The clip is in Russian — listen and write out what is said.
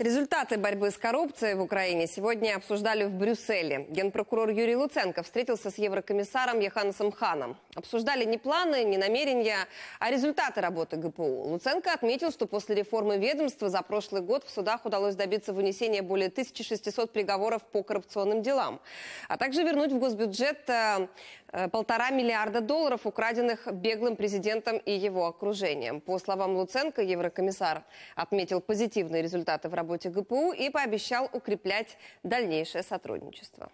Результаты борьбы с коррупцией в Украине сегодня обсуждали в Брюсселе. Генпрокурор Юрий Луценко встретился с еврокомиссаром Яханасом Ханом. Обсуждали не планы, не намерения, а результаты работы ГПУ. Луценко отметил, что после реформы ведомства за прошлый год в судах удалось добиться вынесения более 1600 приговоров по коррупционным делам, а также вернуть в госбюджет э, э, полтора миллиарда долларов, украденных беглым президентом и его окружением. По словам Луценко, еврокомиссар отметил позитивные результаты в работе работе ГПУ и пообещал укреплять дальнейшее сотрудничество.